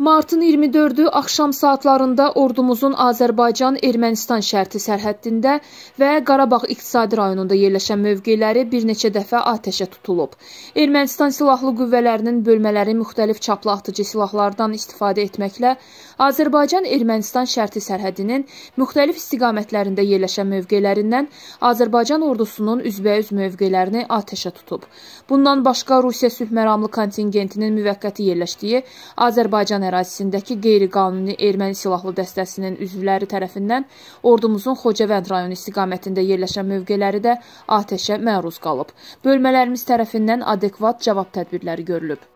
Martın 24-ü axşam saatlarında ordumuzun Azərbaycan-Ermənistan şərti sərhəddində və Qarabağ iqtisadi rayonunda yerləşən mövqeləri bir neçə dəfə atəşə tutulub. Ermənistan silahlı qüvvələrinin bölmələri müxtəlif çaplı atıcı silahlardan istifadə etməklə Azərbaycan-Ermənistan şərti sərhədinin müxtəlif istiqamətlərində yerləşən mövqelərindən Azərbaycan ordusunun üzbəüz mövqelərini atəşə tutub. Bundan başqa Rusiya sülhməramlı kontingentinin müvəqqəti yerləşdiyi Azərbaycan ərazisindəki qeyri-qanuni erməni silahlı dəstəsinin üzvləri tərəfindən ordumuzun Xocavənd rayonu istiqamətində yerləşən mövqeləri də atəşə məruz qalıb. Bölmələrimiz tərəfindən adekvat cavab tədbirləri görülüb.